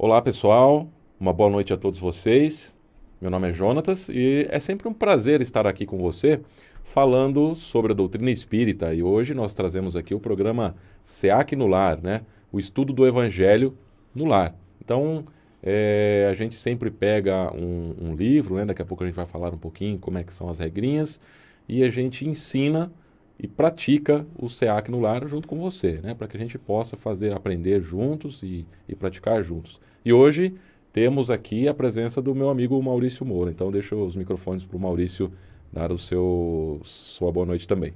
Olá, pessoal. Uma boa noite a todos vocês. Meu nome é Jonatas e é sempre um prazer estar aqui com você falando sobre a doutrina espírita. E hoje nós trazemos aqui o programa SEAC no Lar, né? O estudo do Evangelho no Lar. Então, é, a gente sempre pega um, um livro, né? Daqui a pouco a gente vai falar um pouquinho como é que são as regrinhas e a gente ensina e pratica o SEAC no lar junto com você, né? para que a gente possa fazer, aprender juntos e, e praticar juntos. E hoje temos aqui a presença do meu amigo Maurício Moura, então deixo os microfones para o Maurício dar o seu, sua boa noite também.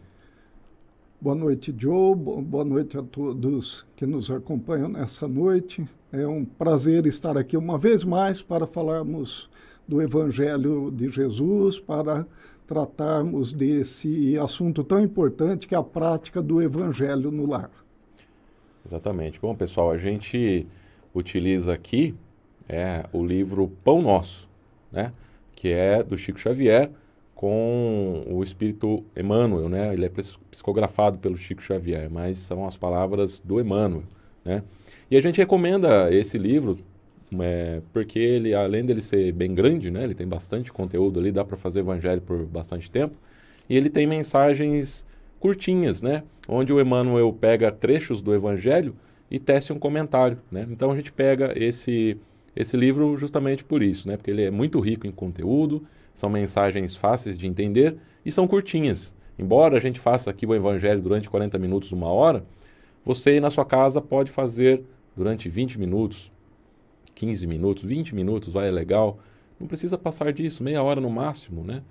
Boa noite, Joe. Boa noite a todos que nos acompanham nessa noite. É um prazer estar aqui uma vez mais para falarmos do Evangelho de Jesus, para tratarmos desse assunto tão importante que é a prática do evangelho no lar. Exatamente. Bom, pessoal, a gente utiliza aqui é, o livro Pão Nosso, né? que é do Chico Xavier com o espírito Emmanuel, né? Ele é psicografado pelo Chico Xavier, mas são as palavras do Emmanuel, né? E a gente recomenda esse livro é, porque ele, além dele ser bem grande, né, ele tem bastante conteúdo ali, dá para fazer evangelho por bastante tempo. E ele tem mensagens curtinhas, né, onde o Emmanuel pega trechos do evangelho e tece um comentário. Né? Então a gente pega esse, esse livro justamente por isso, né, porque ele é muito rico em conteúdo, são mensagens fáceis de entender e são curtinhas. Embora a gente faça aqui o evangelho durante 40 minutos, uma hora, você na sua casa pode fazer durante 20 minutos, 15 minutos, 20 minutos, vai, é legal. Não precisa passar disso, meia hora no máximo, né?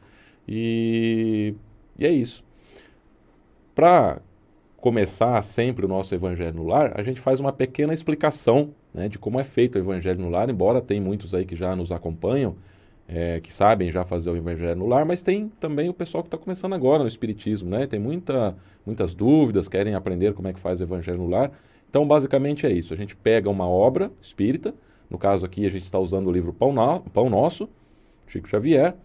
E, e é isso. Para começar sempre o nosso Evangelho no Lar, a gente faz uma pequena explicação né, de como é feito o Evangelho no Lar, embora tem muitos aí que já nos acompanham, é, que sabem já fazer o Evangelho no Lar, mas tem também o pessoal que está começando agora no Espiritismo, né? Tem muita, muitas dúvidas, querem aprender como é que faz o Evangelho no Lar. Então, basicamente é isso. A gente pega uma obra espírita, no caso aqui, a gente está usando o livro Pão, Pão Nosso, Chico Xavier.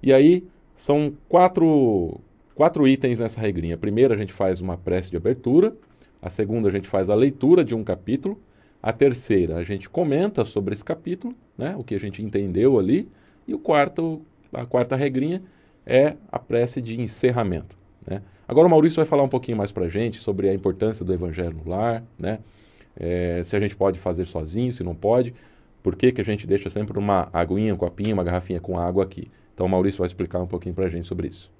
E aí são quatro, quatro itens nessa regrinha. Primeiro, a gente faz uma prece de abertura. A segunda, a gente faz a leitura de um capítulo. A terceira, a gente comenta sobre esse capítulo, né, o que a gente entendeu ali. E o quarto, a quarta regrinha é a prece de encerramento. Né? Agora o Maurício vai falar um pouquinho mais para a gente sobre a importância do Evangelho no lar, né? é, se a gente pode fazer sozinho, se não pode, por que, que a gente deixa sempre uma aguinha, um copinho, uma garrafinha com água aqui. Então o Maurício vai explicar um pouquinho para a gente sobre isso.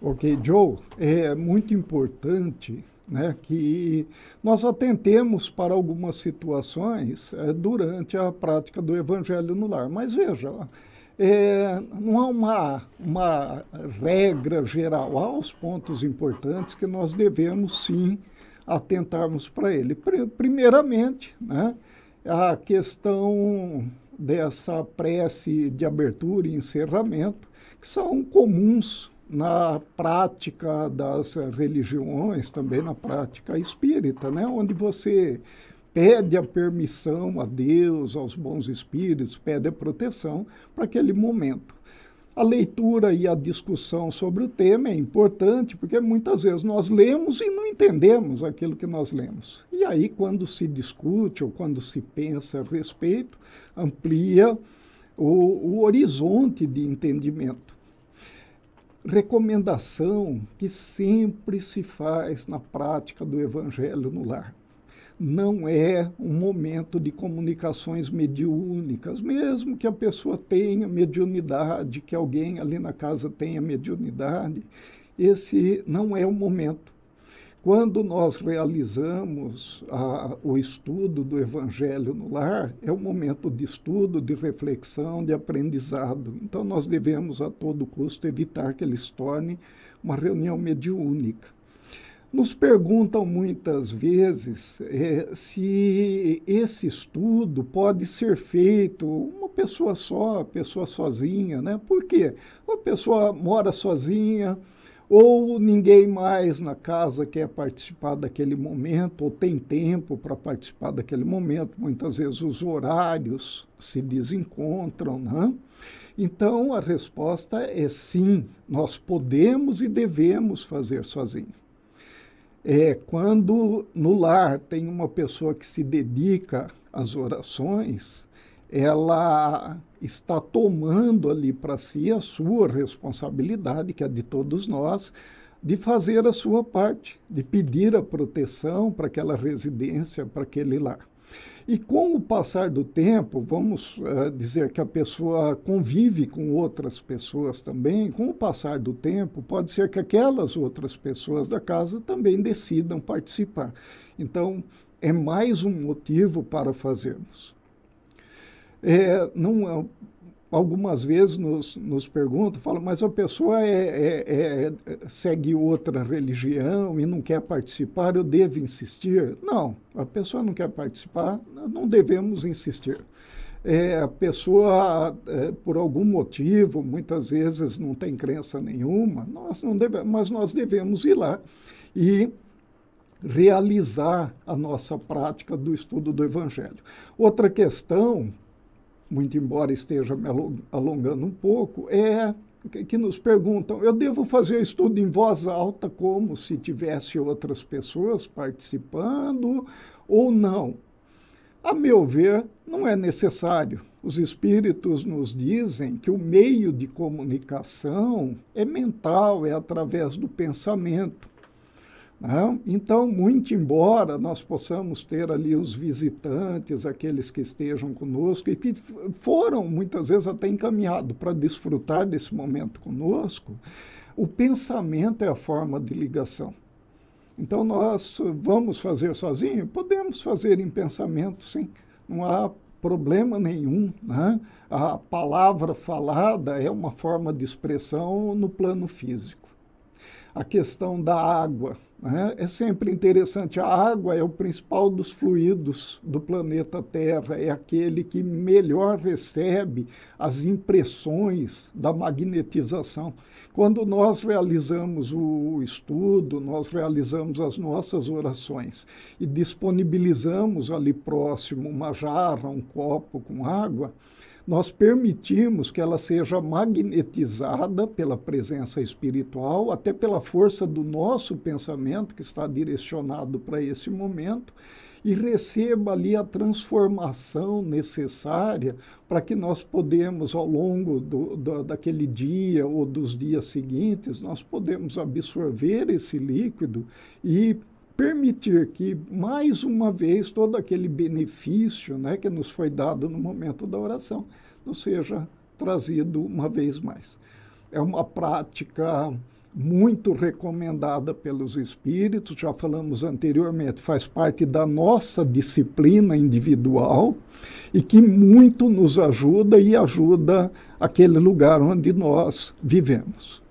Ok, Joe, é muito importante né, que nós atentemos para algumas situações é, durante a prática do evangelho no lar. Mas veja, é, não há uma, uma regra geral, há os pontos importantes que nós devemos sim atentarmos para ele. Primeiramente, né, a questão dessa prece de abertura e encerramento, que são comuns na prática das religiões, também na prática espírita, né, onde você pede a permissão a Deus, aos bons espíritos, pede a proteção para aquele momento a leitura e a discussão sobre o tema é importante, porque muitas vezes nós lemos e não entendemos aquilo que nós lemos. E aí, quando se discute ou quando se pensa a respeito, amplia o, o horizonte de entendimento. Recomendação que sempre se faz na prática do evangelho no lar não é um momento de comunicações mediúnicas, mesmo que a pessoa tenha mediunidade, que alguém ali na casa tenha mediunidade, esse não é o momento. Quando nós realizamos a, o estudo do Evangelho no lar, é um momento de estudo, de reflexão, de aprendizado. Então, nós devemos a todo custo evitar que ele se torne uma reunião mediúnica. Nos perguntam muitas vezes é, se esse estudo pode ser feito uma pessoa só, pessoa sozinha, né? Por quê? Uma pessoa mora sozinha, ou ninguém mais na casa quer participar daquele momento, ou tem tempo para participar daquele momento. Muitas vezes os horários se desencontram, né? Então a resposta é sim, nós podemos e devemos fazer sozinho. É, quando no lar tem uma pessoa que se dedica às orações, ela está tomando ali para si a sua responsabilidade, que é de todos nós, de fazer a sua parte, de pedir a proteção para aquela residência, para aquele lar. E com o passar do tempo, vamos uh, dizer que a pessoa convive com outras pessoas também, com o passar do tempo, pode ser que aquelas outras pessoas da casa também decidam participar. Então, é mais um motivo para fazermos. É, não, é algumas vezes nos, nos perguntam, falam, mas a pessoa é, é, é, é, segue outra religião e não quer participar, eu devo insistir? Não, a pessoa não quer participar, não devemos insistir. É, a pessoa, é, por algum motivo, muitas vezes não tem crença nenhuma, nós não devemos, mas nós devemos ir lá e realizar a nossa prática do estudo do Evangelho. Outra questão muito embora esteja me alongando um pouco, é que nos perguntam: eu devo fazer o estudo em voz alta como se tivesse outras pessoas participando ou não? A meu ver, não é necessário. Os espíritos nos dizem que o meio de comunicação é mental, é através do pensamento. Né? Então, muito embora nós possamos ter ali os visitantes, aqueles que estejam conosco e que foram muitas vezes até encaminhados para desfrutar desse momento conosco, o pensamento é a forma de ligação. Então, nós vamos fazer sozinho? Podemos fazer em pensamento, sim. Não há problema nenhum. Né? A palavra falada é uma forma de expressão no plano físico a questão da água. Né? É sempre interessante. A água é o principal dos fluidos do planeta Terra, é aquele que melhor recebe as impressões da magnetização. Quando nós realizamos o estudo, nós realizamos as nossas orações e disponibilizamos ali próximo uma jarra, um copo com água nós permitimos que ela seja magnetizada pela presença espiritual, até pela força do nosso pensamento que está direcionado para esse momento, e receba ali a transformação necessária para que nós podemos, ao longo do, do, daquele dia ou dos dias seguintes, nós podemos absorver esse líquido e permitir que, mais uma vez, todo aquele benefício né, que nos foi dado no momento da oração nos seja trazido uma vez mais. É uma prática muito recomendada pelos espíritos, já falamos anteriormente, faz parte da nossa disciplina individual e que muito nos ajuda e ajuda aquele lugar onde nós vivemos.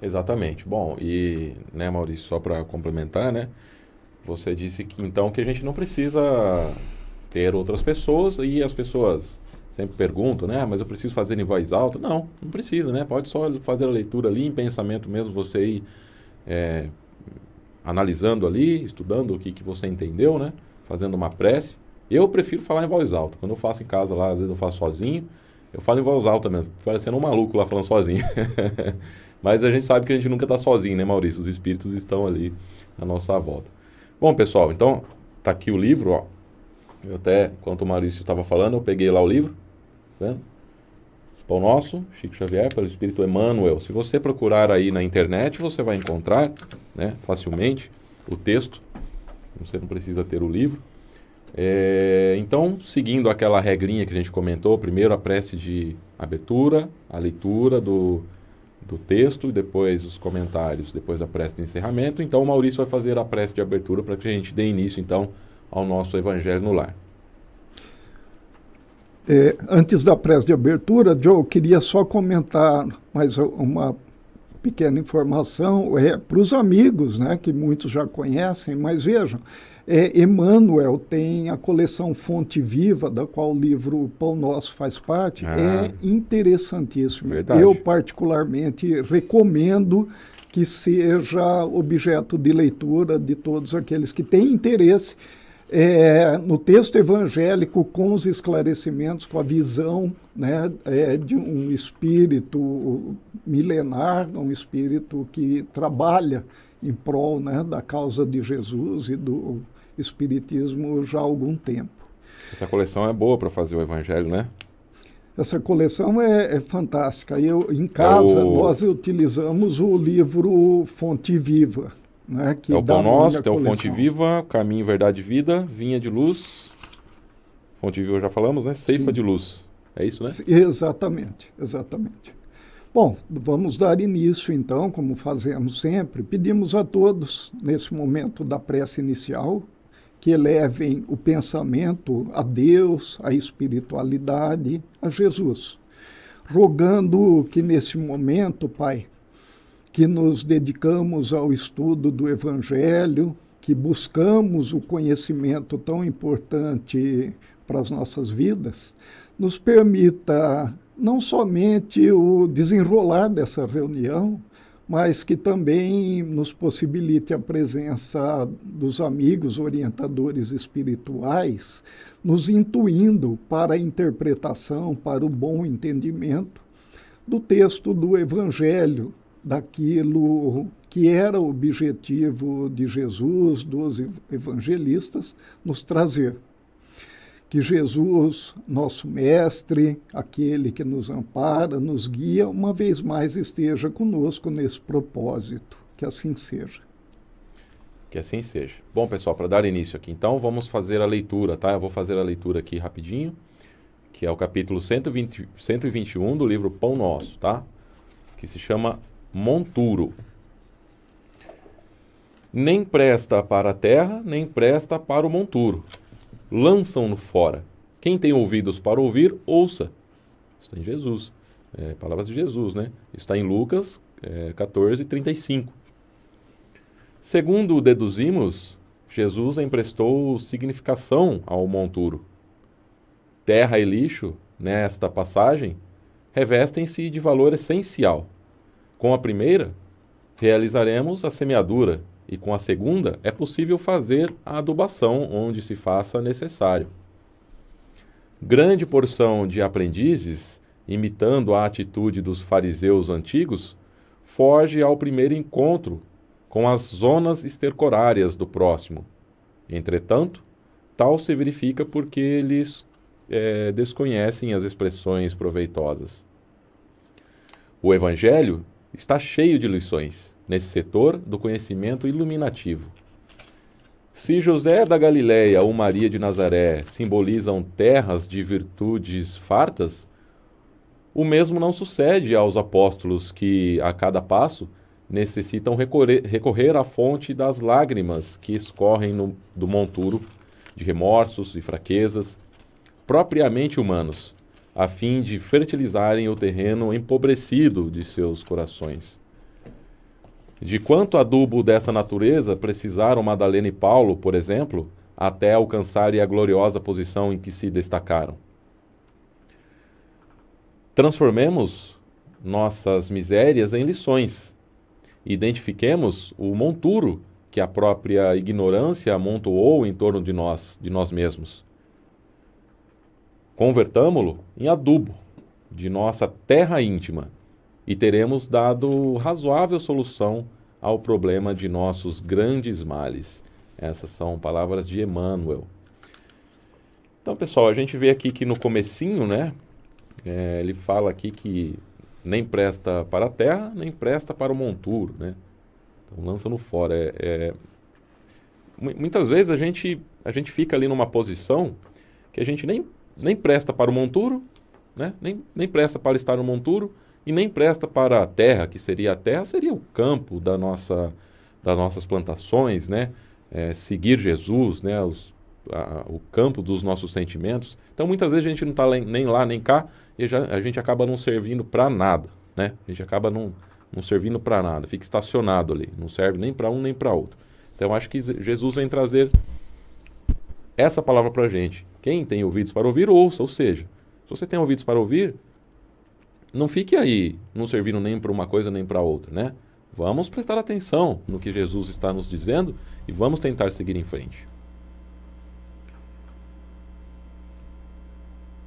Exatamente. Bom, e, né, Maurício, só para complementar, né? Você disse que então que a gente não precisa ter outras pessoas e as pessoas sempre perguntam, né? Ah, mas eu preciso fazer em voz alta? Não, não precisa, né? Pode só fazer a leitura ali em pensamento mesmo, você ir é, analisando ali, estudando o que, que você entendeu, né? Fazendo uma prece. Eu prefiro falar em voz alta. Quando eu faço em casa lá, às vezes eu faço sozinho. Eu falo em voz alta mesmo, parecendo um maluco lá falando sozinho. Mas a gente sabe que a gente nunca está sozinho, né, Maurício? Os espíritos estão ali à nossa volta. Bom, pessoal, então tá aqui o livro, ó. Eu até, enquanto o Maurício estava falando, eu peguei lá o livro, tá né? vendo? Pão Nosso, Chico Xavier, pelo Espírito Emmanuel. Se você procurar aí na internet, você vai encontrar né, facilmente o texto. Você não precisa ter o livro. É, então, seguindo aquela regrinha que a gente comentou, primeiro a prece de abertura, a leitura do, do texto, depois os comentários, depois a prece de encerramento. Então, o Maurício vai fazer a prece de abertura para que a gente dê início, então, ao nosso Evangelho no Lar. É, antes da prece de abertura, Joe, eu queria só comentar mais uma pequena informação é, para os amigos, né, que muitos já conhecem, mas vejam, é, Emmanuel tem a coleção Fonte Viva, da qual o livro Pão Nosso faz parte. Ah, é interessantíssimo. Verdade. Eu, particularmente, recomendo que seja objeto de leitura de todos aqueles que têm interesse é, no texto evangélico com os esclarecimentos, com a visão né, é, de um espírito milenar, um espírito que trabalha em prol né, da causa de Jesus e do Espiritismo já há algum tempo. Essa coleção é boa para fazer o Evangelho, né? Essa coleção é, é fantástica. Eu, em é casa, é o... nós utilizamos o livro Fonte Viva. Né, que é o Bom Nosso, tem é o Fonte Viva, Caminho, Verdade e Vida, Vinha de Luz. Fonte Viva já falamos, né? Ceifa Sim. de Luz. É isso, né? Exatamente, exatamente. Bom, vamos dar início então, como fazemos sempre. Pedimos a todos, nesse momento da prece inicial, que elevem o pensamento a Deus, à espiritualidade, a Jesus. Rogando que nesse momento, Pai, que nos dedicamos ao estudo do Evangelho, que buscamos o conhecimento tão importante para as nossas vidas, nos permita não somente o desenrolar dessa reunião, mas que também nos possibilite a presença dos amigos orientadores espirituais, nos intuindo para a interpretação, para o bom entendimento do texto do Evangelho, daquilo que era o objetivo de Jesus, dos evangelistas, nos trazer que Jesus, nosso Mestre, aquele que nos ampara, nos guia, uma vez mais esteja conosco nesse propósito. Que assim seja. Que assim seja. Bom, pessoal, para dar início aqui, então vamos fazer a leitura, tá? Eu vou fazer a leitura aqui rapidinho, que é o capítulo 120, 121 do livro Pão Nosso, tá? Que se chama Monturo. Nem presta para a terra, nem presta para o monturo lançam-no fora. Quem tem ouvidos para ouvir, ouça. Isso está em Jesus. É, palavras de Jesus, né? Está em Lucas é, 14, 35. Segundo deduzimos, Jesus emprestou significação ao monturo. Terra e lixo, nesta passagem, revestem-se de valor essencial. Com a primeira, realizaremos a semeadura, e com a segunda, é possível fazer a adubação onde se faça necessário. Grande porção de aprendizes, imitando a atitude dos fariseus antigos, foge ao primeiro encontro com as zonas estercorárias do próximo. Entretanto, tal se verifica porque eles é, desconhecem as expressões proveitosas. O Evangelho está cheio de lições nesse setor do conhecimento iluminativo. Se José da Galiléia ou Maria de Nazaré simbolizam terras de virtudes fartas, o mesmo não sucede aos apóstolos que, a cada passo, necessitam recorrer, recorrer à fonte das lágrimas que escorrem no, do monturo de remorsos e fraquezas, propriamente humanos, a fim de fertilizarem o terreno empobrecido de seus corações. De quanto adubo dessa natureza precisaram Madalena e Paulo, por exemplo, até alcançarem a gloriosa posição em que se destacaram? Transformemos nossas misérias em lições. Identifiquemos o monturo que a própria ignorância amontoou em torno de nós, de nós mesmos. Convertamo-lo em adubo de nossa terra íntima e teremos dado razoável solução ao problema de nossos grandes males. Essas são palavras de Emmanuel. Então, pessoal, a gente vê aqui que no comecinho, né, é, ele fala aqui que nem presta para a terra, nem presta para o monturo, né? Então, lança no fora. É, é, muitas vezes a gente, a gente fica ali numa posição que a gente nem, nem presta para o monturo, né? nem, nem presta para estar no monturo, e nem presta para a terra, que seria a terra, seria o campo da nossa, das nossas plantações, né? É, seguir Jesus, né? Os, a, o campo dos nossos sentimentos. Então, muitas vezes a gente não está nem lá nem cá e já, a gente acaba não servindo para nada, né? A gente acaba não, não servindo para nada, fica estacionado ali, não serve nem para um nem para outro. Então, acho que Jesus vem trazer essa palavra para a gente. Quem tem ouvidos para ouvir, ouça, ou seja, se você tem ouvidos para ouvir, não fique aí não servindo nem para uma coisa nem para outra, né? Vamos prestar atenção no que Jesus está nos dizendo e vamos tentar seguir em frente.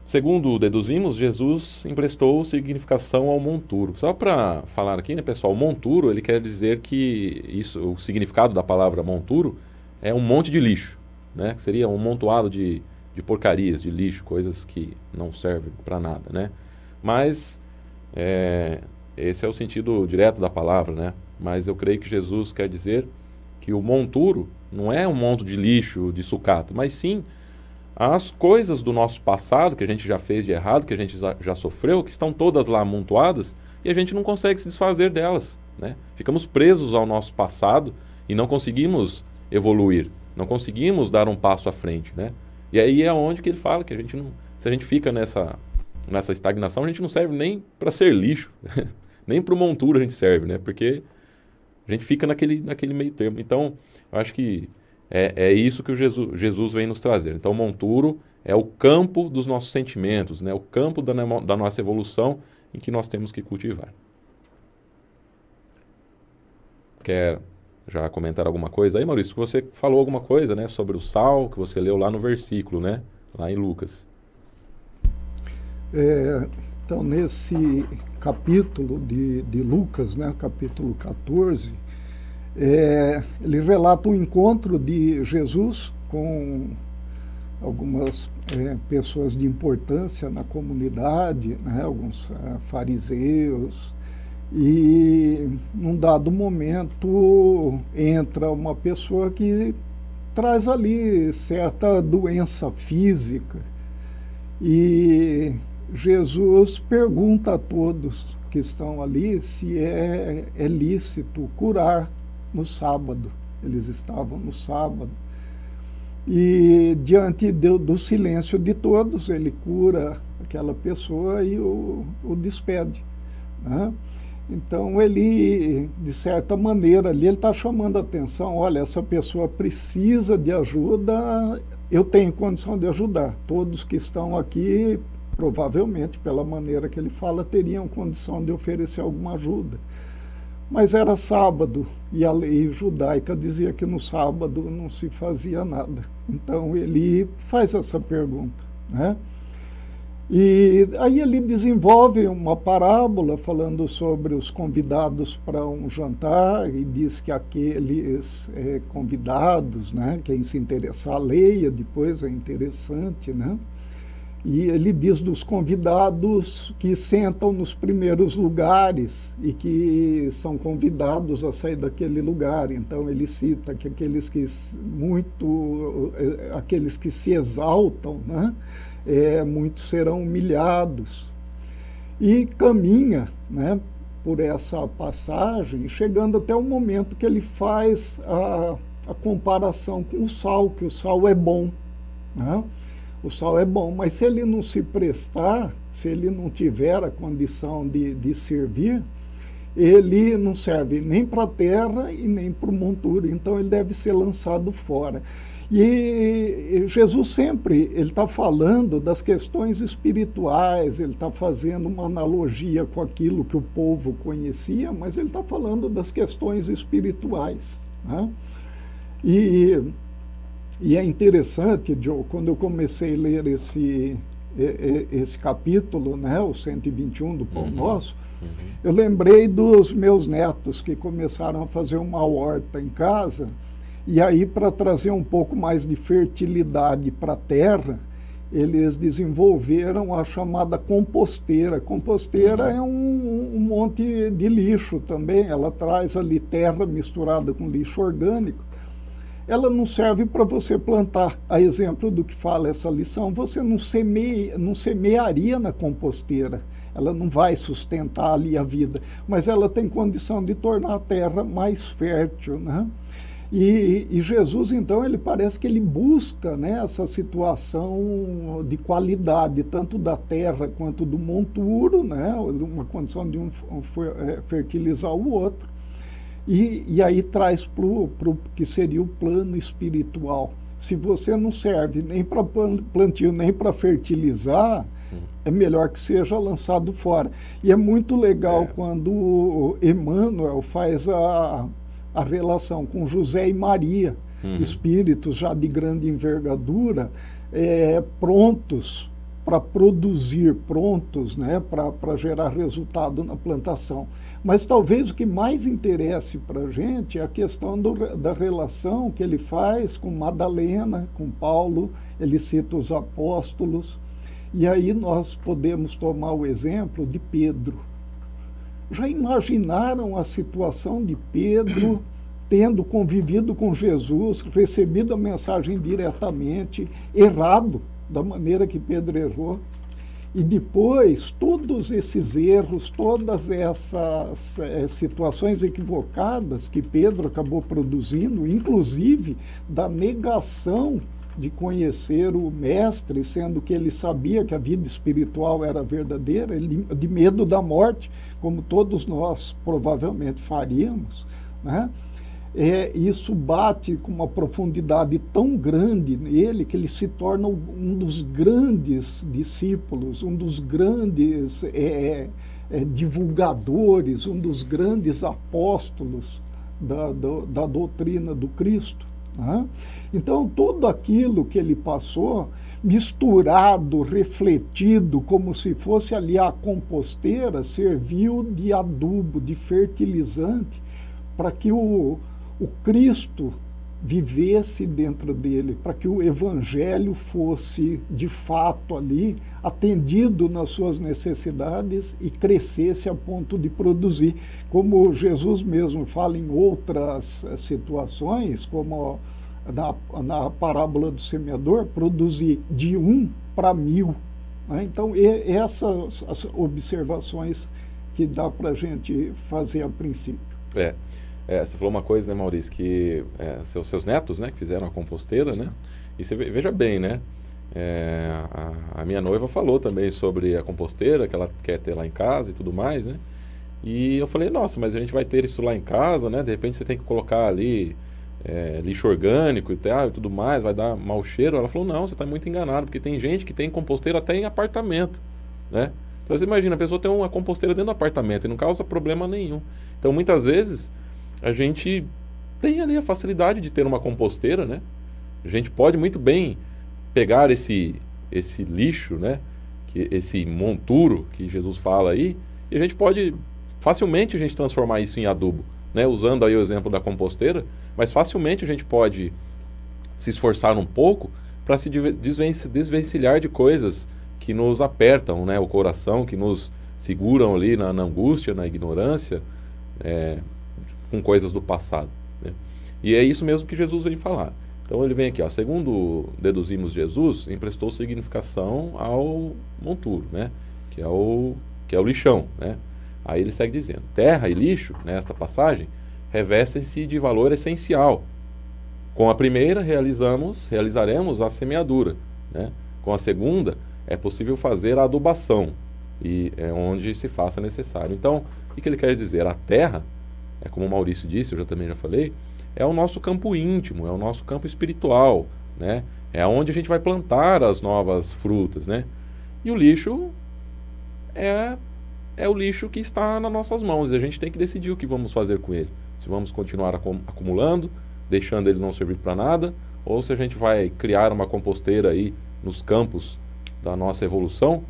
Segundo deduzimos, Jesus emprestou significação ao monturo. Só para falar aqui, né, pessoal, monturo ele quer dizer que isso, o significado da palavra monturo é um monte de lixo, né? Seria um montoado de, de porcarias, de lixo, coisas que não servem para nada, né? Mas é, esse é o sentido direto da palavra, né? Mas eu creio que Jesus quer dizer que o monturo não é um monte de lixo, de sucata, mas sim as coisas do nosso passado que a gente já fez de errado, que a gente já sofreu, que estão todas lá amontoadas e a gente não consegue se desfazer delas, né? Ficamos presos ao nosso passado e não conseguimos evoluir, não conseguimos dar um passo à frente, né? E aí é onde que ele fala que a gente não, se a gente fica nessa nessa estagnação, a gente não serve nem para ser lixo, nem para montura a gente serve, né? Porque a gente fica naquele, naquele meio termo. Então, eu acho que é, é isso que o Jesus, Jesus vem nos trazer. Então, o monturo é o campo dos nossos sentimentos, né? o campo da, da nossa evolução em que nós temos que cultivar. Quer já comentar alguma coisa? Aí, Maurício, você falou alguma coisa né, sobre o sal que você leu lá no versículo, né? lá em Lucas. É, então, nesse capítulo de, de Lucas, né, capítulo 14, é, ele relata o um encontro de Jesus com algumas é, pessoas de importância na comunidade, né, alguns é, fariseus, e num dado momento entra uma pessoa que traz ali certa doença física e Jesus pergunta a todos que estão ali se é, é lícito curar no sábado. Eles estavam no sábado. E diante do silêncio de todos, ele cura aquela pessoa e o, o despede. Né? Então ele, de certa maneira, ali ele está chamando a atenção, olha, essa pessoa precisa de ajuda, eu tenho condição de ajudar. Todos que estão aqui provavelmente, pela maneira que ele fala, teriam condição de oferecer alguma ajuda. Mas era sábado e a lei judaica dizia que no sábado não se fazia nada. Então ele faz essa pergunta, né? E aí ele desenvolve uma parábola falando sobre os convidados para um jantar e diz que aqueles é, convidados, né, quem se interessar leia depois é interessante, né? E ele diz dos convidados que sentam nos primeiros lugares e que são convidados a sair daquele lugar. Então ele cita que aqueles que muito eh, aqueles que se exaltam, né, é, muitos serão humilhados. E caminha, né, por essa passagem, chegando até o momento que ele faz a, a comparação com o sal, que o sal é bom, né? O sol é bom, mas se ele não se prestar, se ele não tiver a condição de, de servir, ele não serve nem para a terra e nem para o monturo, então ele deve ser lançado fora. E Jesus sempre ele está falando das questões espirituais, ele está fazendo uma analogia com aquilo que o povo conhecia, mas ele está falando das questões espirituais. Né? E e é interessante, Joe, quando eu comecei a ler esse, esse capítulo, né, o 121 do Pão uhum. Nosso, uhum. eu lembrei dos meus netos que começaram a fazer uma horta em casa. E aí, para trazer um pouco mais de fertilidade para a terra, eles desenvolveram a chamada composteira. Composteira uhum. é um, um monte de lixo também, ela traz ali terra misturada com lixo orgânico ela não serve para você plantar. A exemplo do que fala essa lição, você não, semeia, não semearia na composteira. Ela não vai sustentar ali a vida, mas ela tem condição de tornar a terra mais fértil, né? E, e, Jesus, então, ele parece que ele busca né, essa situação de qualidade, tanto da terra quanto do monturo, né, uma condição de um é, fertilizar o outro. E, e aí traz para o que seria o plano espiritual. Se você não serve nem para plantio, nem para fertilizar, hum. é melhor que seja lançado fora. E é muito legal é. quando Emmanuel faz a, a relação com José e Maria, hum. espíritos já de grande envergadura, é, prontos para produzir prontos, né, para gerar resultado na plantação. Mas talvez o que mais interesse para a gente é a questão do, da relação que ele faz com Madalena, com Paulo, ele cita os apóstolos, e aí nós podemos tomar o exemplo de Pedro. Já imaginaram a situação de Pedro? tendo convivido com Jesus, recebido a mensagem diretamente, errado, da maneira que Pedro errou. E depois, todos esses erros, todas essas é, situações equivocadas que Pedro acabou produzindo, inclusive da negação de conhecer o Mestre, sendo que ele sabia que a vida espiritual era verdadeira, ele, de medo da morte, como todos nós provavelmente faríamos. Né? é, isso bate com uma profundidade tão grande nele que ele se torna um dos grandes discípulos, um dos grandes é, é, é divulgadores, um dos grandes apóstolos da, da, da doutrina do Cristo. Né? Então, tudo aquilo que ele passou, misturado, refletido, como se fosse ali a composteira, serviu de adubo, de fertilizante, para que o, o Cristo vivesse dentro dele, para que o evangelho fosse de fato ali atendido nas suas necessidades e crescesse a ponto de produzir, como Jesus mesmo fala em outras eh, situações, como eh, na, na parábola do semeador, produzir de um para mil. Né? Então, e, essas observações que dá para a gente fazer a princípio. É. É, você falou uma coisa, né, Maurício, que é, seus, seus netos, né, que fizeram a composteira, né? E você veja bem, né? É, a, a, minha noiva falou também sobre a composteira que ela quer ter lá em casa e tudo mais, né? E eu falei, nossa, mas a gente vai ter isso lá em casa, né? De repente você tem que colocar ali é, lixo orgânico e, tal, e tudo mais, vai dar mau cheiro. Ela falou, não, você está muito enganado, porque tem gente que tem composteira até em apartamento, né? Então você imagina, a pessoa tem uma composteira dentro do apartamento e não causa problema nenhum. Então muitas vezes a gente tem ali a facilidade de ter uma composteira, né? A gente pode muito bem pegar esse, esse lixo, né? Que, esse monturo que Jesus fala aí, e a gente pode facilmente a gente transformar isso em adubo, né? Usando aí o exemplo da composteira, mas facilmente a gente pode se esforçar um pouco para se desvencilhar de coisas que nos apertam, né? O coração, que nos seguram ali na, na angústia, na ignorância, é, com coisas do passado. Né? E é isso mesmo que Jesus vem falar. Então ele vem aqui, ó, segundo deduzimos Jesus, emprestou significação ao monturo, né? que, é o, que é o lixão. Né? Aí ele segue dizendo: terra e lixo, nesta passagem, revestem-se de valor essencial. Com a primeira, realizamos, realizaremos a semeadura. Né? Com a segunda, é possível fazer a adubação, e é onde se faça necessário. Então, o que ele quer dizer? A terra é como o Maurício disse, eu já também já falei, é o nosso campo íntimo, é o nosso campo espiritual, né? É onde a gente vai plantar as novas frutas, né? E o lixo é é o lixo que está nas nossas mãos e a gente tem que decidir o que vamos fazer com ele. Se vamos continuar acumulando, deixando ele não servir para nada, ou se a gente vai criar uma composteira aí nos campos da nossa evolução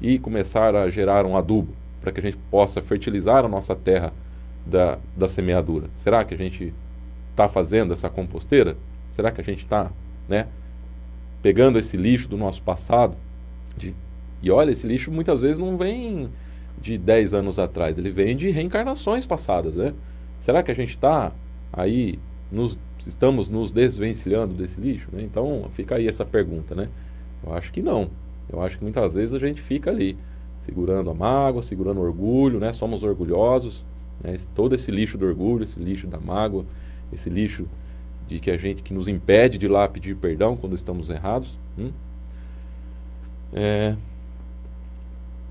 e começar a gerar um adubo para que a gente possa fertilizar a nossa terra da, da semeadura? Será que a gente está fazendo essa composteira? Será que a gente está né, pegando esse lixo do nosso passado? De, e olha, esse lixo muitas vezes não vem de 10 anos atrás, ele vem de reencarnações passadas. Né? Será que a gente está aí, nos, estamos nos desvencilhando desse lixo? Né? Então fica aí essa pergunta. Né? Eu acho que não. Eu acho que muitas vezes a gente fica ali segurando a mágoa, segurando o orgulho, né? Somos orgulhosos, né? Todo esse lixo do orgulho, esse lixo da mágoa, esse lixo de que a gente que nos impede de ir lá pedir perdão quando estamos errados. Hum? É,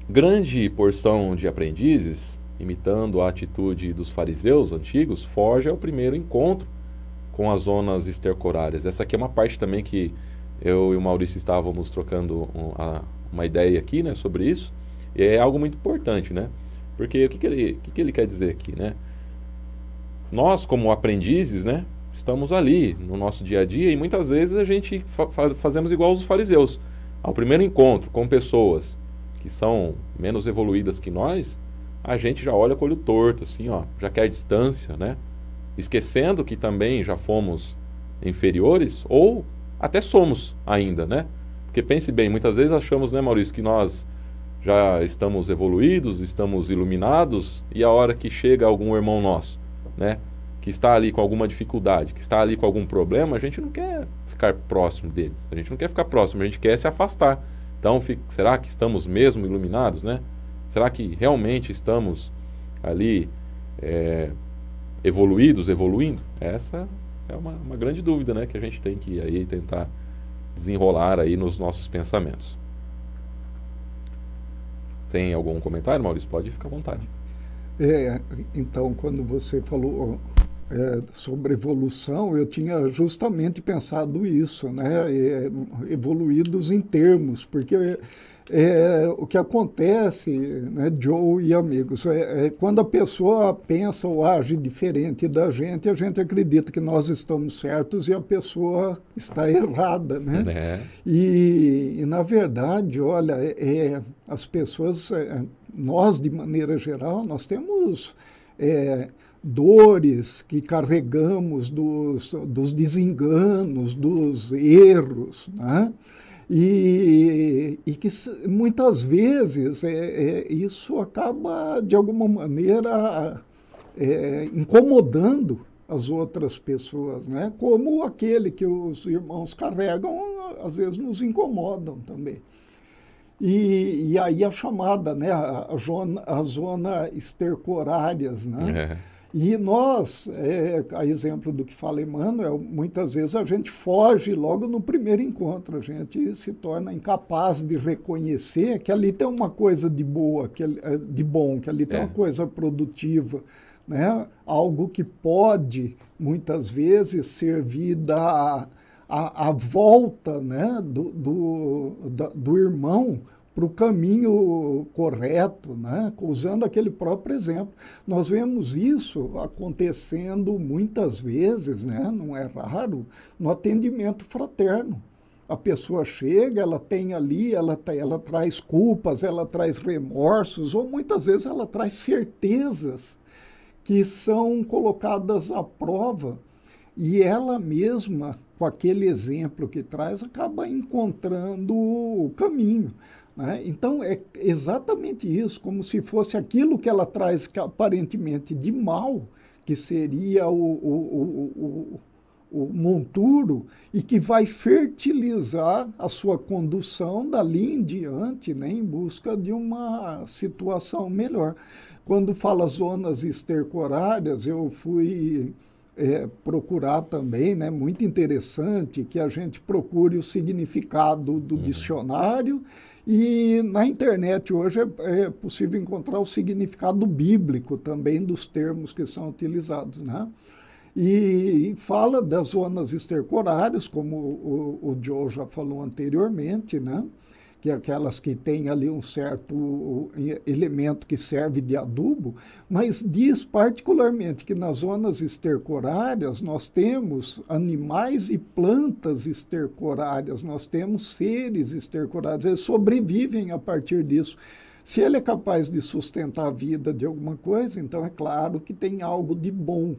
grande porção de aprendizes, imitando a atitude dos fariseus antigos, foge ao primeiro encontro com as zonas estercorárias. Essa aqui é uma parte também que eu e o Maurício estávamos trocando um, a, uma ideia aqui né, sobre isso. E é algo muito importante, né? Porque o que, que, ele, o que, que ele quer dizer aqui, né? Nós, como aprendizes, né, estamos ali no nosso dia a dia e muitas vezes a gente fa fazemos igual os fariseus. Ao primeiro encontro com pessoas que são menos evoluídas que nós, a gente já olha com o olho torto, assim, ó, já quer distância, né? Esquecendo que também já fomos inferiores ou até somos ainda, né? Porque pense bem, muitas vezes achamos, né, Maurício, que nós já estamos evoluídos, estamos iluminados, e a hora que chega algum irmão nosso, né, que está ali com alguma dificuldade, que está ali com algum problema, a gente não quer ficar próximo deles. A gente não quer ficar próximo, a gente quer se afastar. Então, fica, será que estamos mesmo iluminados, né? Será que realmente estamos ali é, evoluídos, evoluindo? Essa é uma, uma grande dúvida, né, que a gente tem que aí tentar desenrolar aí nos nossos pensamentos tem algum comentário, Maurício? Pode ficar à vontade. É, então, quando você falou é, sobre evolução, eu tinha justamente pensado isso, né? É, evoluídos em termos, porque é, é, o que acontece, né, Joe e amigos, é, é, quando a pessoa pensa ou age diferente da gente, a gente acredita que nós estamos certos e a pessoa está errada, né? né? E, e, na verdade, olha, é, é as pessoas, é, nós de maneira geral, nós temos dores que carregamos dos, dos desenganos, dos erros, né? E, e que muitas vezes é, é, isso acaba, de alguma maneira, é, incomodando as outras pessoas, né? como aquele que os irmãos carregam, às vezes nos incomodam também. E, e aí a chamada, né? a, a zona, a zona estercorárias, né? É e nós, é, a exemplo do que fala Emmanuel, muitas vezes a gente foge logo no primeiro encontro, a gente se torna incapaz de reconhecer que ali tem uma coisa de boa, que, eh, de bom, que ali tem é. uma coisa produtiva, né? algo que pode, muitas vezes, servir da, a, a volta né? do, do, da, do irmão para o caminho correto, né? usando aquele próprio exemplo. Nós vemos isso acontecendo muitas vezes, né? não é raro, no atendimento fraterno. A pessoa chega, ela tem ali, ela, tá, ela traz culpas, ela traz remorsos, ou muitas vezes ela traz certezas que são colocadas à prova e ela mesma com aquele exemplo que traz, acaba encontrando o caminho. Né? Então, é exatamente isso, como se fosse aquilo que ela traz que, aparentemente de mal, que seria o, o, o, o, monturo, e que vai fertilizar a sua condução dali em diante, né? em busca de uma situação melhor. Quando fala zonas estercorárias, eu fui é, procurar também, né, muito interessante, que a gente procure o significado do uhum. dicionário. E na internet hoje é, é, possível encontrar o significado bíblico também dos termos que são utilizados. Né? E, fala das zonas estercorárias, como o, o, o Joe já falou anteriormente, né? que aquelas que têm ali um certo elemento que serve de adubo, mas diz particularmente que nas zonas estercorárias nós temos animais e plantas estercorárias, nós temos seres estercorários, eles sobrevivem a partir disso. Se ele é capaz de sustentar a vida de alguma coisa, então é claro que tem algo de bom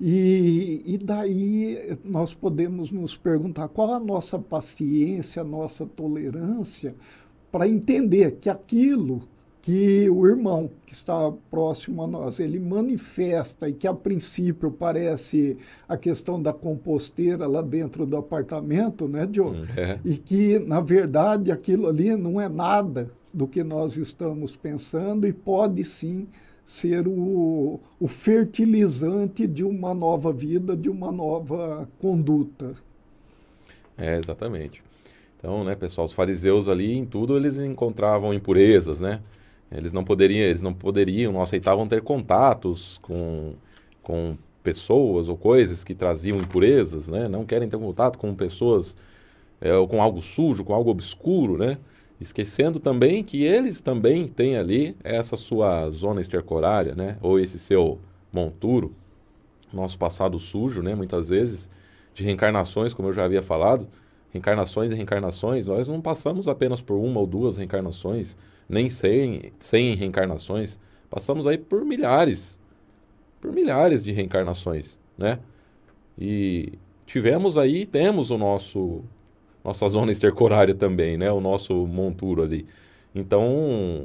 e, e, daí nós podemos nos perguntar qual a nossa paciência, a nossa tolerância para entender que aquilo que o irmão que está próximo a nós, ele manifesta e que a princípio parece a questão da composteira lá dentro do apartamento, né, Diogo? Uhum. É. E que, na verdade, aquilo ali não é nada do que nós estamos pensando e pode sim ser o, o fertilizante de uma nova vida, de uma nova conduta. É, exatamente. Então, né, pessoal, os fariseus ali em tudo eles encontravam impurezas, né? Eles não poderiam, eles não poderiam, não aceitavam ter contatos com, com pessoas ou coisas que traziam impurezas, né? Não querem ter contato com pessoas é, ou com algo sujo, com algo obscuro, né? esquecendo também que eles também têm ali essa sua zona estercorária, né? Ou esse seu monturo, nosso passado sujo, né? Muitas vezes, de reencarnações, como eu já havia falado, reencarnações e reencarnações, nós não passamos apenas por uma ou duas reencarnações, nem sem sem reencarnações, passamos aí por milhares, por milhares de reencarnações, né? E tivemos aí, temos o nosso nossa zona intercorária também, né? O nosso monturo ali. Então,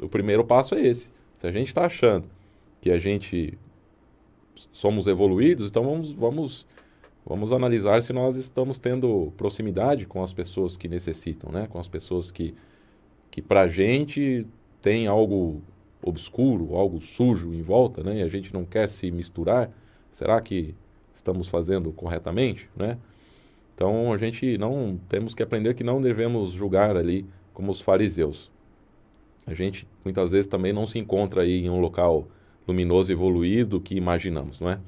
o primeiro passo é esse. Se a gente está achando que a gente somos evoluídos, então vamos, vamos, vamos analisar se nós estamos tendo proximidade com as pessoas que necessitam, né? Com as pessoas que, que para a gente tem algo obscuro, algo sujo em volta, né? E a gente não quer se misturar. Será que estamos fazendo corretamente, né? Então a gente não temos que aprender que não devemos julgar ali como os fariseus. A gente muitas vezes também não se encontra aí em um local luminoso e evoluído que imaginamos, não é?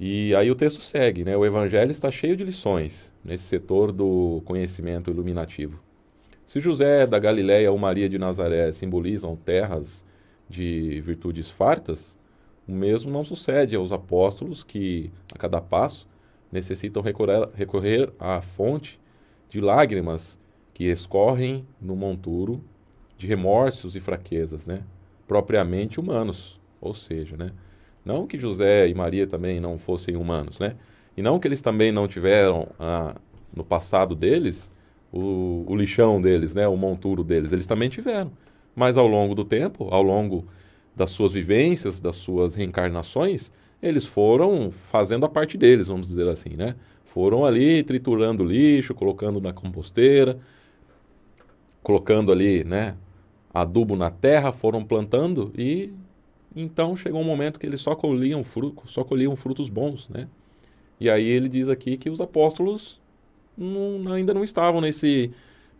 E aí o texto segue, né? O evangelho está cheio de lições nesse setor do conhecimento iluminativo. Se José da Galiléia ou Maria de Nazaré simbolizam terras de virtudes fartas, o mesmo não sucede aos apóstolos que, a cada passo, necessitam recorrer, recorrer à fonte de lágrimas que escorrem no monturo de remorsos e fraquezas, né? propriamente humanos, ou seja, né? não que José e Maria também não fossem humanos, né? e não que eles também não tiveram ah, no passado deles o, o lixão deles, né? o monturo deles, eles também tiveram, mas ao longo do tempo, ao longo das suas vivências, das suas reencarnações, eles foram fazendo a parte deles, vamos dizer assim, né? Foram ali triturando lixo, colocando na composteira, colocando ali, né, adubo na terra, foram plantando e então chegou um momento que eles só colhiam frutos, só colhiam frutos bons, né? E aí ele diz aqui que os apóstolos não, ainda não estavam nesse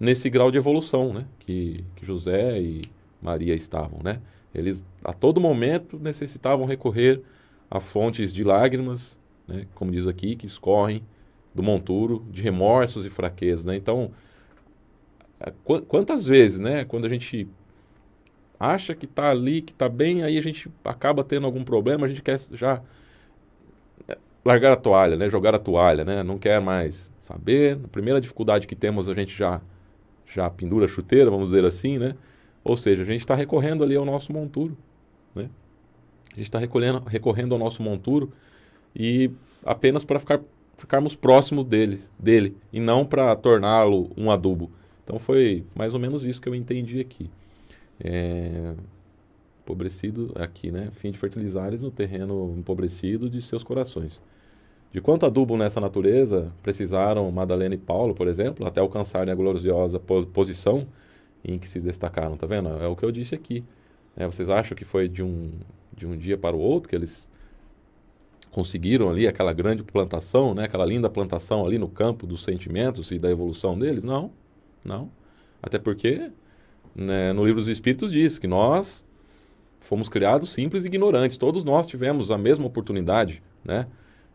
nesse grau de evolução, né? Que, que José e Maria estavam, né? Eles a todo momento necessitavam recorrer a fontes de lágrimas, né, como diz aqui, que escorrem do monturo, de remorsos e fraquezas. Né? Então, quantas vezes, né, quando a gente acha que está ali, que está bem, aí a gente acaba tendo algum problema, a gente quer já eh, largar a toalha, né, jogar a toalha, né, não quer mais saber. Na primeira dificuldade que temos, a gente já já pendura a chuteira, vamos dizer assim, né? Ou seja, a gente está recorrendo ali ao nosso monturo, né? A gente está recorrendo ao nosso monturo e apenas para ficar, ficarmos próximos dele, dele e não para torná-lo um adubo. Então foi mais ou menos isso que eu entendi aqui. É, empobrecido aqui, né? Fim de fertilizares no terreno empobrecido de seus corações. De quanto adubo nessa natureza precisaram Madalena e Paulo, por exemplo, até alcançarem a gloriosa posição em que se destacaram, tá vendo? É o que eu disse aqui. É, vocês acham que foi de um de um dia para o outro, que eles conseguiram ali aquela grande plantação, né? aquela linda plantação ali no campo dos sentimentos e da evolução deles? Não, não. Até porque né, no livro dos Espíritos diz que nós fomos criados simples e ignorantes. Todos nós tivemos a mesma oportunidade, né?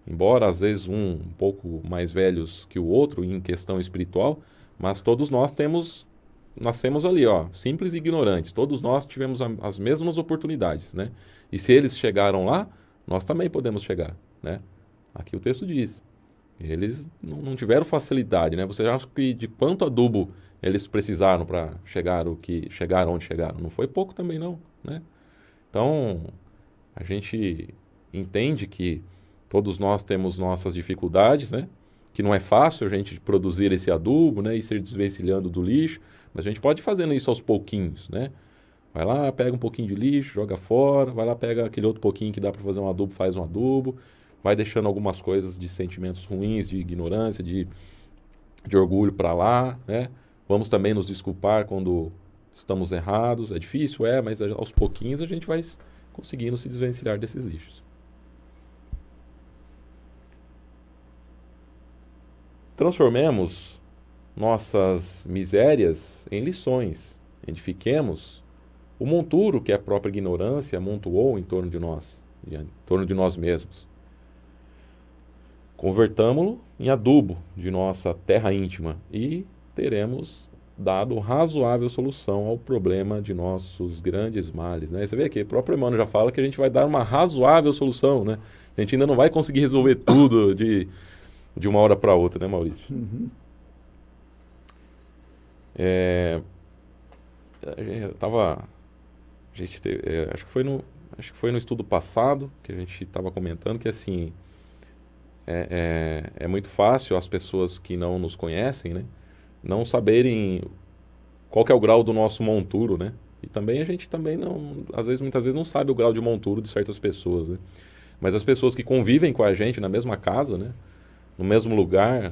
Embora às vezes um um pouco mais velhos que o outro em questão espiritual, mas todos nós temos nascemos ali, ó, simples e ignorantes. Todos nós tivemos a, as mesmas oportunidades, né? E se eles chegaram lá, nós também podemos chegar, né? Aqui o texto diz. Eles não, não tiveram facilidade, né? Você acha que de quanto adubo eles precisaram para chegar o que chegaram onde chegaram? Não foi pouco também não, né? Então, a gente entende que todos nós temos nossas dificuldades, né? Que não é fácil a gente produzir esse adubo, né? E ser desvencilhando do lixo. Mas a gente pode ir fazendo isso aos pouquinhos, né? Vai lá, pega um pouquinho de lixo, joga fora, vai lá, pega aquele outro pouquinho que dá para fazer um adubo, faz um adubo, vai deixando algumas coisas de sentimentos ruins, de ignorância, de, de orgulho para lá, né? Vamos também nos desculpar quando estamos errados, é difícil, é, mas aos pouquinhos a gente vai conseguindo se desvencilhar desses lixos. Transformemos nossas misérias em lições. Edifiquemos o monturo que a própria ignorância amontoou em torno de nós, em torno de nós mesmos. Convertamo-lo em adubo de nossa terra íntima e teremos dado razoável solução ao problema de nossos grandes males. Né? Você vê aqui, o próprio Emmanuel já fala que a gente vai dar uma razoável solução. Né? A gente ainda não vai conseguir resolver tudo de, de uma hora para outra, né, Maurício? Uhum. É, eu tava. A gente teve, é, acho, que foi no, acho que foi no estudo passado que a gente estava comentando que assim. É, é, é, muito fácil as pessoas que não nos conhecem, né? Não saberem qual é o grau do nosso monturo, né? E também a gente também não, às vezes, muitas vezes não sabe o grau de monturo de certas pessoas, né? Mas as pessoas que convivem com a gente na mesma casa, né? No mesmo lugar,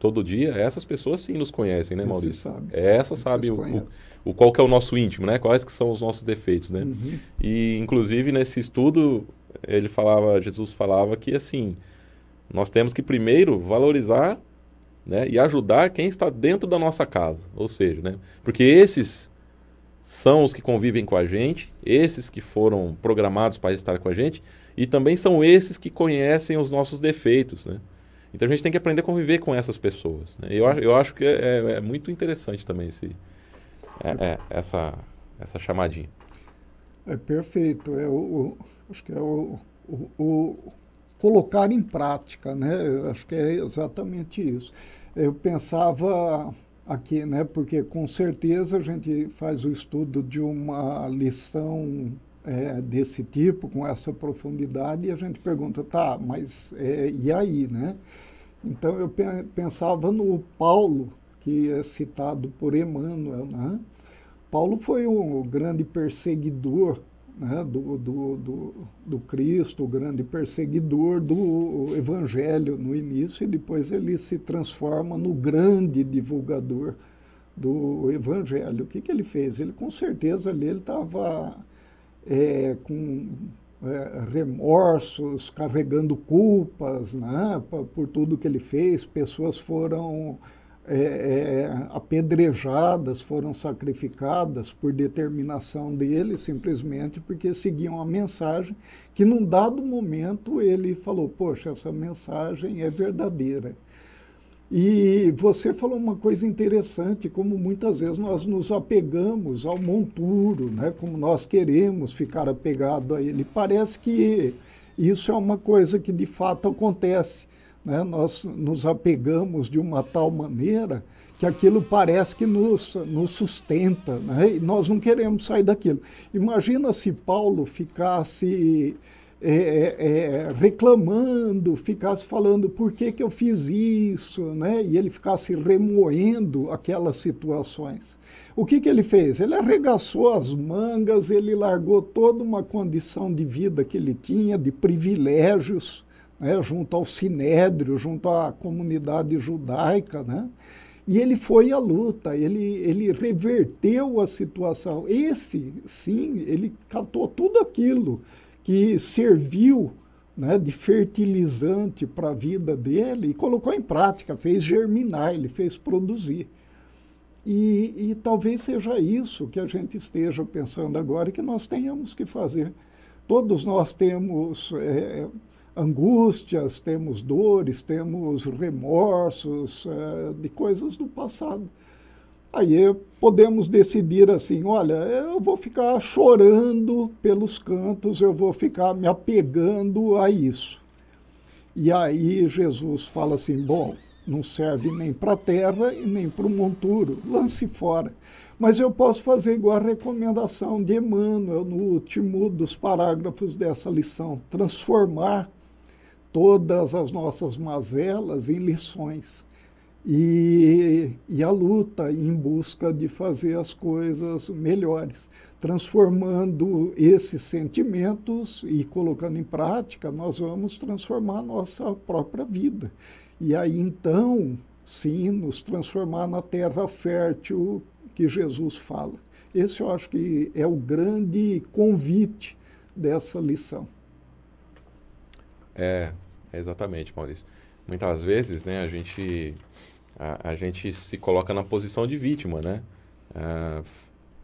todo dia, essas pessoas sim nos conhecem, né, Maurício? Essa sabem. Essa sabe o, o, o, qual que é o nosso íntimo, né? Quais que são os nossos defeitos, né? Uhum. E inclusive nesse estudo ele falava, Jesus falava que assim nós temos que primeiro valorizar, né, e ajudar quem está dentro da nossa casa, ou seja, né? Porque esses são os que convivem com a gente, esses que foram programados para estar com a gente, e também são esses que conhecem os nossos defeitos, né? Então a gente tem que aprender a conviver com essas pessoas. Né? Eu, eu acho que é, é, é muito interessante também esse, é, é, essa, essa chamadinha. É perfeito. É o, o acho que é o, o, o, colocar em prática, né? Eu acho que é exatamente isso. Eu pensava aqui, né? Porque com certeza a gente faz o estudo de uma lição é, desse tipo, com essa profundidade, e a gente pergunta, tá, mas é, e aí, né? Então eu pe pensava no Paulo, que é citado por Emmanuel, né? Paulo foi um grande perseguidor né, do, do, do, do Cristo, o grande perseguidor do Evangelho no início, e depois ele se transforma no grande divulgador do Evangelho. O que, que ele fez? Ele, com certeza, ali ele estava é, com é, remorsos, carregando culpas né, por tudo que ele fez. Pessoas foram é, é, apedrejadas, foram sacrificadas por determinação dele, simplesmente porque seguiam a mensagem que, num dado momento, ele falou: Poxa, essa mensagem é verdadeira. E você falou uma coisa interessante, como muitas vezes nós nos apegamos ao monturo, né? como nós queremos ficar apegado a ele. Parece que isso é uma coisa que de fato acontece. Né? Nós nos apegamos de uma tal maneira que aquilo parece que nos, nos sustenta, né? e nós não queremos sair daquilo. Imagina se Paulo ficasse é, é, é, reclamando, ficasse falando por que, que eu fiz isso, né? e ele ficasse remoendo aquelas situações. O que, que ele fez? Ele arregaçou as mangas, ele largou toda uma condição de vida que ele tinha, de privilégios, né? junto ao sinédrio, junto à comunidade judaica, né? E ele foi à luta, ele, ele reverteu a situação. Esse, sim, ele catou tudo aquilo que serviu né, de fertilizante para a vida dele e colocou em prática, fez germinar, ele fez produzir. E, e, talvez seja isso que a gente esteja pensando agora e que nós tenhamos que fazer. Todos nós temos é, angústias, temos dores, temos remorsos é, de coisas do passado. Aí podemos decidir assim: olha, eu vou ficar chorando pelos cantos, eu vou ficar me apegando a isso. E aí Jesus fala assim: bom, não serve nem para a terra e nem para o monturo, lance fora. Mas eu posso fazer igual a recomendação de Emmanuel no último dos parágrafos dessa lição: transformar todas as nossas mazelas em lições e, e a luta em busca de fazer as coisas melhores, transformando esses sentimentos e colocando em prática, nós vamos transformar a nossa própria vida. E aí então, sim, nos transformar na terra fértil que Jesus fala. Esse eu acho que é o grande convite dessa lição. É, é exatamente, Maurício muitas vezes, né, a gente, a, a gente se coloca na posição de vítima, né? Ah,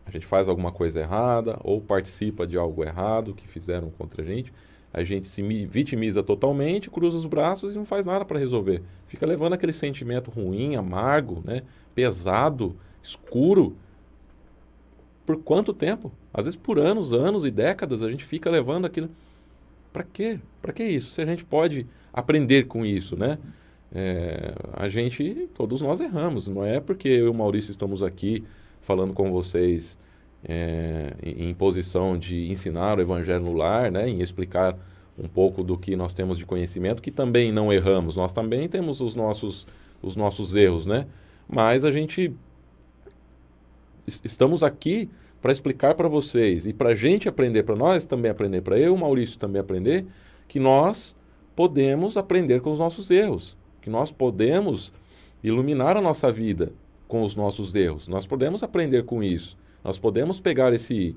a gente faz alguma coisa errada ou participa de algo errado que fizeram contra a gente, a gente se vitimiza totalmente, cruza os braços e não faz nada para resolver. Fica levando aquele sentimento ruim, amargo, né? pesado, escuro. Por quanto tempo? Às vezes por anos, anos e décadas a gente fica levando aquilo. Para quê? Para que isso? Se a gente pode aprender com isso, né? É, a gente, todos nós erramos. Não é porque eu e o Maurício estamos aqui falando com vocês é, em, posição de ensinar o evangelho no lar, né? Em explicar um pouco do que nós temos de conhecimento, que também não erramos. Nós também temos os nossos, os nossos erros, né? Mas a gente... Estamos aqui para explicar para vocês e para a gente aprender, para nós também aprender, para eu, Maurício também aprender, que nós podemos aprender com os nossos erros, que nós podemos iluminar a nossa vida com os nossos erros, nós podemos aprender com isso, nós podemos pegar esse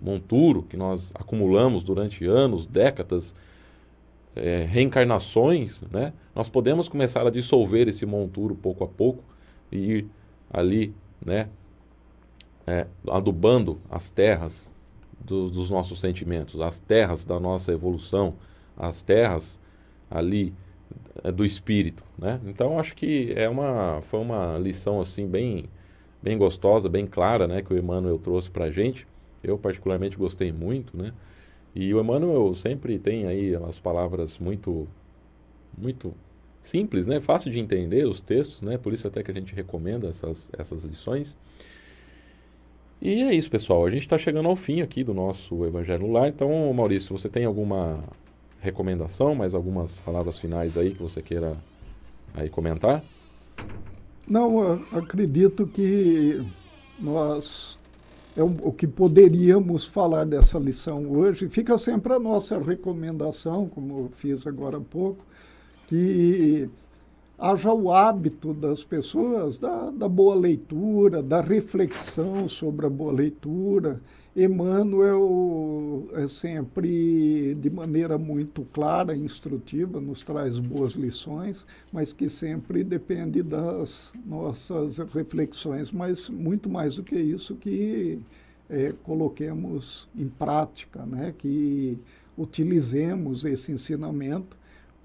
monturo que nós acumulamos durante anos, décadas, é, reencarnações, né? nós podemos começar a dissolver esse monturo pouco a pouco e ir ali né, é, adubando as terras do, dos nossos sentimentos, as terras da nossa evolução, as terras ali é, do espírito, né? Então acho que é uma foi uma lição assim bem bem gostosa, bem clara, né, que o Emmanuel trouxe para gente. Eu particularmente gostei muito, né? E o Emmanuel sempre tem aí as palavras muito muito simples, né? Fácil de entender os textos, né? Por isso até que a gente recomenda essas essas lições. E é isso, pessoal. A gente está chegando ao fim aqui do nosso Evangelho Lar. Então, Maurício, você tem alguma recomendação, mais algumas palavras finais aí que você queira aí comentar? Não, acredito que nós é o que poderíamos falar dessa lição hoje. Fica sempre a nossa recomendação, como eu fiz agora há pouco, que haja o hábito das pessoas da, da boa leitura, da reflexão sobre a boa leitura. Emmanuel é sempre, de maneira muito clara, instrutiva, nos traz boas lições, mas que sempre depende das nossas reflexões, mas muito mais do que isso, que é, coloquemos em prática, né? que utilizemos esse ensinamento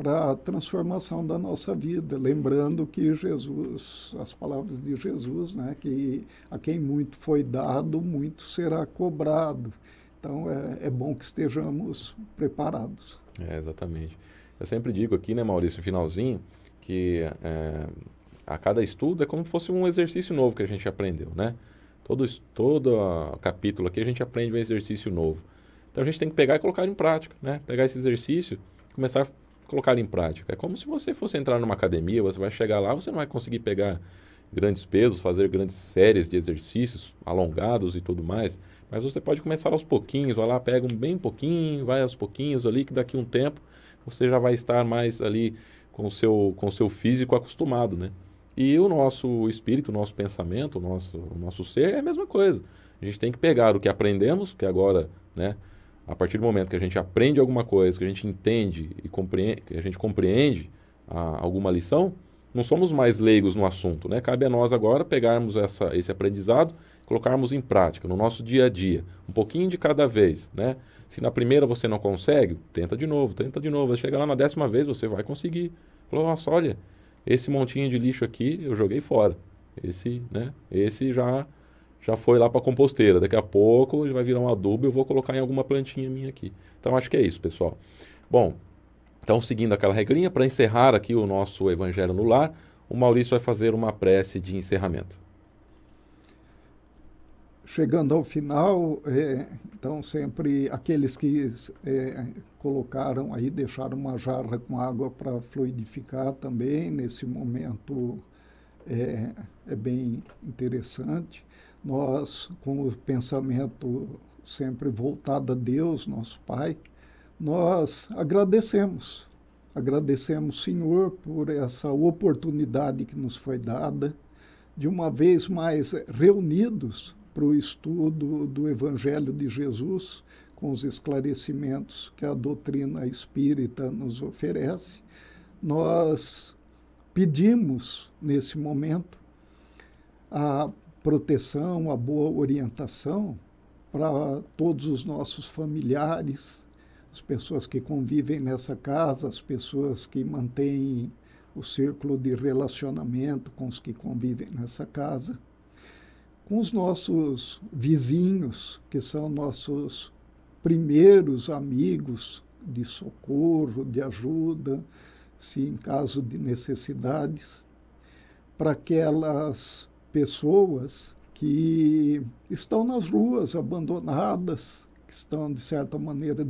para a transformação da nossa vida, lembrando que Jesus, as palavras de Jesus, né, que a quem muito foi dado, muito será cobrado. Então é, é bom que estejamos preparados. É, exatamente. Eu sempre digo aqui, né, Maurício, finalzinho, que é, a cada estudo é como se fosse um exercício novo que a gente aprendeu, né? Todo, todo ah, capítulo aqui a gente aprende um exercício novo. Então a gente tem que pegar e colocar em prática, né? Pegar esse exercício, começar a colocar em prática. É como se você fosse entrar numa academia, você vai chegar lá, você não vai conseguir pegar grandes pesos, fazer grandes séries de exercícios alongados e tudo mais, mas você pode começar aos pouquinhos, vai lá, pega um bem pouquinho, vai aos pouquinhos ali, que daqui a um tempo você já vai estar mais ali com o seu, com o seu físico acostumado, né? E o nosso espírito, o nosso pensamento, o nosso, o nosso ser é a mesma coisa. A gente tem que pegar o que aprendemos, que agora, né, a partir do momento que a gente aprende alguma coisa, que a gente entende e compreende, que a gente compreende a, alguma lição, não somos mais leigos no assunto, né? Cabe a nós agora pegarmos essa, esse aprendizado, colocarmos em prática no nosso dia a dia, um pouquinho de cada vez, né? Se na primeira você não consegue, tenta de novo, tenta de novo, chega lá na décima vez você vai conseguir. Falou, nossa, olha, esse montinho de lixo aqui eu joguei fora. Esse, né? Esse já já foi lá para composteira. Daqui a pouco ele vai virar um adubo e eu vou colocar em alguma plantinha minha aqui. Então acho que é isso, pessoal. Bom, então seguindo aquela regrinha, para encerrar aqui o nosso Evangelho no Lar, o Maurício vai fazer uma prece de encerramento. Chegando ao final, é, então sempre aqueles que é, colocaram aí, deixaram uma jarra com água para fluidificar também, nesse momento é, é bem interessante nós, com o pensamento sempre voltado a Deus, nosso Pai, nós agradecemos. Agradecemos, Senhor, por essa oportunidade que nos foi dada, de uma vez mais reunidos para o estudo do Evangelho de Jesus, com os esclarecimentos que a doutrina espírita nos oferece, nós pedimos, nesse momento, a proteção, a boa orientação para todos os nossos familiares, as pessoas que convivem nessa casa, as pessoas que mantêm o círculo de relacionamento com os que convivem nessa casa, com os nossos vizinhos, que são nossos primeiros amigos de socorro, de ajuda, se em caso de necessidades, para aquelas pessoas que estão nas ruas abandonadas, que estão, de certa maneira,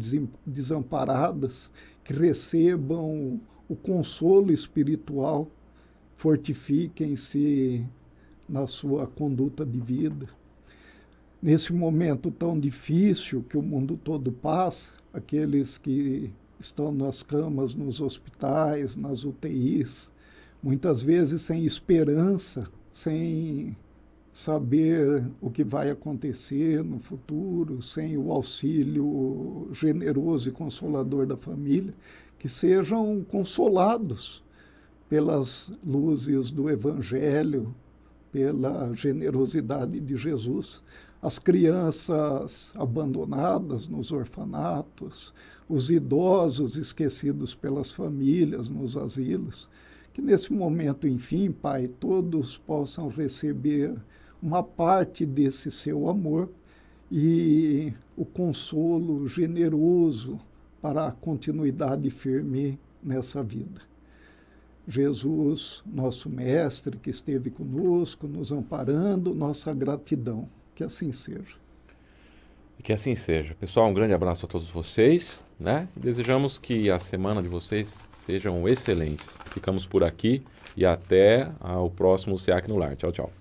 desamparadas, que recebam o consolo espiritual, fortifiquem-se na sua conduta de vida. Nesse momento tão difícil que o mundo todo passa, aqueles que estão nas camas, nos hospitais, nas UTIs, muitas vezes sem esperança sem saber o que vai acontecer no futuro, sem o auxílio generoso e consolador da família, que sejam consolados pelas luzes do Evangelho, pela generosidade de Jesus. As crianças abandonadas nos orfanatos, os idosos esquecidos pelas famílias nos asilos que nesse momento, enfim, Pai, todos possam receber uma parte desse seu amor e o consolo generoso para a continuidade firme nessa vida. Jesus, nosso Mestre, que esteve conosco, nos amparando, nossa gratidão. Que assim seja. que assim seja. Pessoal, um grande abraço a todos vocês né? Desejamos que a semana de vocês sejam excelentes. Ficamos por aqui e até o próximo SEAC no Lar. Tchau, tchau.